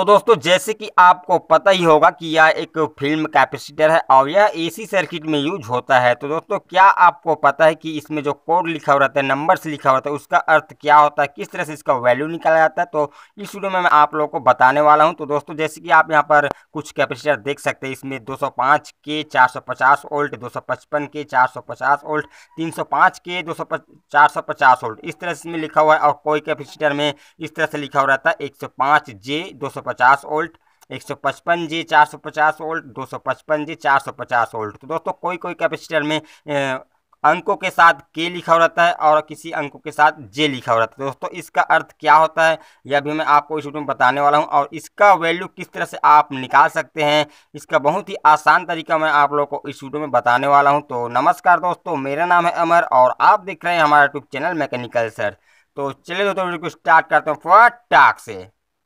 तो दोस्तों जैसे कि आपको पता ही होगा कि यह एक फिल्म कैपेसिटर है और यह एसी सर्किट में यूज होता है तो दोस्तों क्या आपको पता है कि इसमें जो कोड लिखा हुआ रहता है नंबर लिखा हुआ रहता है उसका अर्थ क्या होता है किस तरह से इसका वैल्यू निकाला जाता है तो इस वीडियो में मैं आप लोगों को बताने वाला हूँ तो दोस्तों जैसे कि आप यहाँ पर कुछ कैपेसिटर देख सकते हैं इसमें दो के चार वोल्ट दो के चार वोल्ट तीन के दो वोल्ट इस तरह से इसमें लिखा हुआ है और कोई कैपेसिटर में इस तरह से लिखा हुआ रहता है एक जे दो पचास वोल्ट एक सौ पचपन जी चार सौ पचास वोल्ट दो सौ पचपन जी चार सौ पचास वोल्ट तो दोस्तों कोई कोई कैपेसिटर में अंकों के साथ के लिखा रहता है और किसी अंकों के साथ जे लिखा रहता है दोस्तों इसका अर्थ क्या होता है यह भी मैं आपको इस वीडियो में बताने वाला हूं और इसका वैल्यू किस तरह से आप निकाल सकते हैं इसका बहुत ही आसान तरीका मैं आप लोगों को इस वीडियो में बताने वाला हूं तो नमस्कार दोस्तों मेरा नाम है अमर और आप देख रहे हैं हमारा यूट्यूब चैनल मैकेनिकल सर तो चलिए दोस्तों वीडियो को स्टार्ट करते हैं फटाक से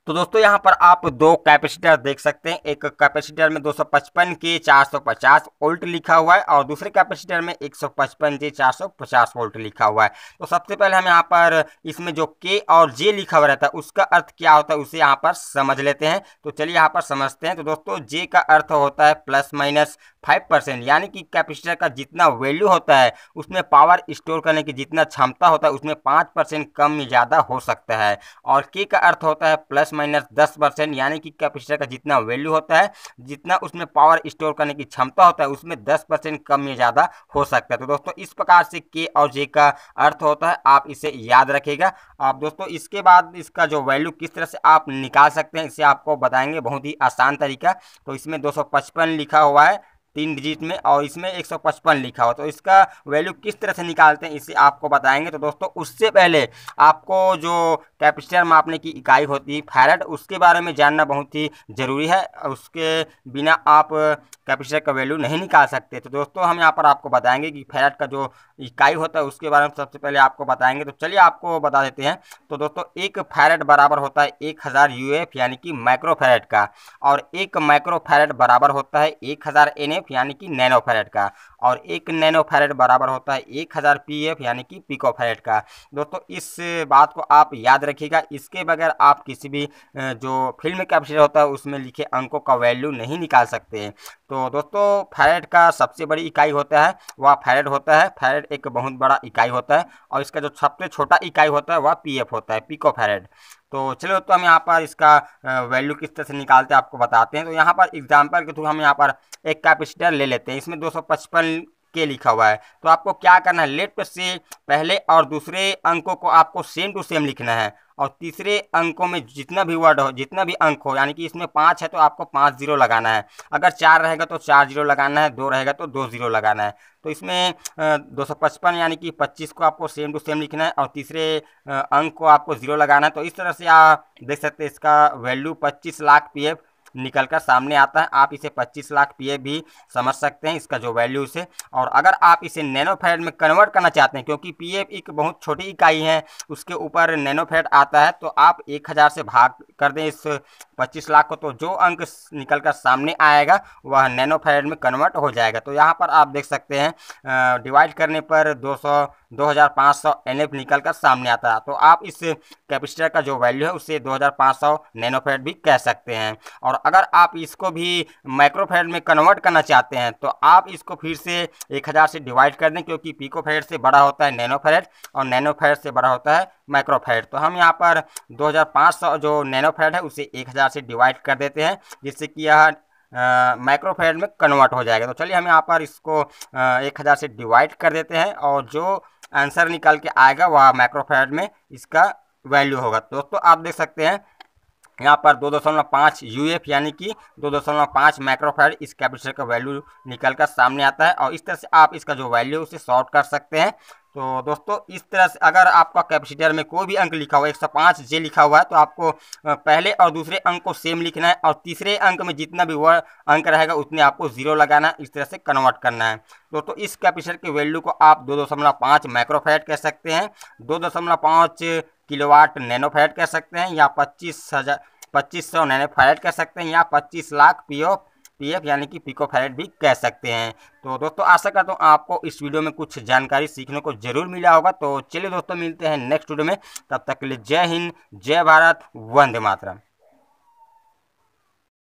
तो दोस्तों यहाँ पर आप दो कैपेसिटर देख सकते हैं एक कैपेसिटर में 255 के पचास वोल्ट लिखा हुआ है और दूसरे कैपेसिटर में 155 के पचास वोल्ट लिखा हुआ है तो सबसे पहले हम यहाँ पर इसमें जो के और जे लिखा हुआ रहता है उसका अर्थ क्या होता है उसे यहाँ पर समझ लेते हैं तो चलिए यहाँ पर समझते हैं तो दोस्तों जे का अर्थ होता है प्लस माइनस फाइव परसेंट यानी कि कैपेसिटर का जितना वैल्यू होता है उसमें पावर स्टोर करने की जितना क्षमता होता है उसमें पाँच परसेंट कम ज़्यादा हो सकता है और के का अर्थ होता है प्लस माइनस दस परसेंट यानी कि कैपेसिटर का जितना वैल्यू होता है जितना उसमें पावर स्टोर करने की क्षमता होता है उसमें दस परसेंट कम या ज़्यादा हो सकता है तो दोस्तों इस प्रकार से के और जे का अर्थ होता है आप इसे याद रखेगा आप दोस्तों इसके बाद इसका जो वैल्यू किस तरह से आप निकाल सकते हैं इसे आपको बताएंगे बहुत ही आसान तरीका तो इसमें दो लिखा हुआ है तीन डिजिट में और इसमें एक सौ पचपन लिखा हो तो इसका वैल्यू किस तरह से निकालते हैं इसे आपको बताएंगे तो दोस्तों उससे पहले आपको जो कैपेसिटर मापने की इकाई होती है फैरड उसके बारे में जानना बहुत ही ज़रूरी है उसके बिना आप कैपेसिटर का वैल्यू नहीं निकाल सकते तो दोस्तों हम यहाँ पर आपको बताएंगे कि फैरड का जो इकाई होता है उसके बारे में सबसे पहले आपको बताएंगे तो चलिए आपको बता देते हैं तो दोस्तों एक फैरड बराबर होता है एक हज़ार एफ यानी कि माइक्रो फैरड का और एक माइक्रो फैरड बराबर होता है एक हज़ार एन पीएफ यानी कि नैनो फैरेड का और एक नैनो फैरेड बराबर होता है एक हज़ार पी एफ यानी कि पिको फैरेड का दोस्तों इस बात को आप याद रखिएगा इसके बगैर आप किसी भी जो फिल्म कैप्चर होता है उसमें लिखे अंकों का वैल्यू नहीं निकाल सकते तो दोस्तों फैरेड का सबसे बड़ी इकाई होता है वह फैरेड होता है फैरेड एक बहुत बड़ा इकाई होता है और इसका जो सबसे छोटा इकाई होता है वह पीएफ होता है पिको फैरेड तो चलो तो हम यहाँ पर इसका वैल्यू किस तरह से निकालते हैं आपको बताते हैं तो यहाँ पर एग्जाम्पल के थ्रू हम यहाँ पर एक कैपेसिटर ले लेते हैं इसमें दो के लिखा हुआ है तो आपको क्या करना है लेफ्ट से पहले और दूसरे अंकों को आपको सेम टू सेम लिखना है और तीसरे अंकों में जितना भी वर्ड हो जितना भी अंक हो यानी कि इसमें पाँच है तो आपको पाँच जीरो लगाना है अगर चार रहेगा तो चार जीरो लगाना है दो रहेगा तो दो जीरो लगाना है तो इसमें दो सौ पचपन यानी कि पच्चीस को आपको सेम टू सेम लिखना है और तीसरे अंक को आपको जीरो लगाना है तो इस तरह से आप देख सकते हैं इसका वैल्यू पच्चीस लाख पी एफ निकल कर सामने आता है आप इसे पच्चीस लाख पी भी समझ सकते हैं इसका जो वैल्यू इसे और अगर आप इसे नैनोफेड में कन्वर्ट करना चाहते हैं क्योंकि पी एक बहुत छोटी इकाई है उसके ऊपर नैनोफेड आता है तो आप एक हज़ार से भाग कर दें इस 25 लाख को तो जो अंक निकल कर सामने आएगा वह फैरड में कन्वर्ट हो जाएगा तो यहाँ पर आप देख सकते हैं डिवाइड करने पर 200 एन एफ निकल कर सामने आता है तो आप इस कैपेसिटर का जो वैल्यू है उसे 2500 नैनोफेड भी कह सकते हैं और अगर आप इसको भी माइक्रोफेड में कन्वर्ट करना चाहते हैं तो आप इसको फिर से हज़ार से डिवाइड कर दें क्योंकि पीकोफेड से बड़ा होता है फैरड और नैनोफेड से बड़ा होता है माइक्रोफेड तो हम यहाँ पर सौ जो नैनोफेड है उसे हज़ार हज़ार से डिवाइड कर देते हैं जिससे कि यह माइक्रोफेड में कन्वर्ट हो जाएगा तो चलिए हम यहाँ पर इसको एक हज़ार से डिवाइड कर देते हैं और जो आंसर निकल के आएगा वह माइक्रोफेड में इसका वैल्यू होगा दोस्तों आप देख सकते हैं यहाँ पर दो दशमलव पाँच यू एफ यानी कि दो दशमलव पाँच माइक्रोफेड इस कैपेसिटर का वैल्यू निकल कर सामने आता है और इस तरह से आप इसका जो वैल्यू उसे शॉर्ट कर सकते हैं तो दोस्तों इस तरह से अगर आपका कैपेसिटर में कोई भी अंक लिखा हुआ है एक सौ पाँच जे लिखा हुआ है तो आपको पहले और दूसरे अंक को सेम लिखना है और तीसरे अंक में जितना भी वह अंक रहेगा उतने आपको जीरो लगाना है इस तरह से कन्वर्ट करना है दोस्तों इस कैपेसिटर की वैल्यू को आप दो दशमलव पाँच माइक्रोफैट कह सकते हैं दो दशमलव पाँच किलोवाट नैनोफैट कह सकते हैं या पच्चीस हज़ार पच्चीस सौ नैनोफैट कह सकते हैं या पच्चीस लाख पी पीएफ यानी कि फैरेट भी कह सकते हैं तो दोस्तों आशा करता हूँ आपको इस वीडियो में कुछ जानकारी सीखने को जरूर मिला होगा तो चलिए दोस्तों मिलते हैं नेक्स्ट वीडियो में तब तक के लिए जय हिंद जय भारत वंदे मातरम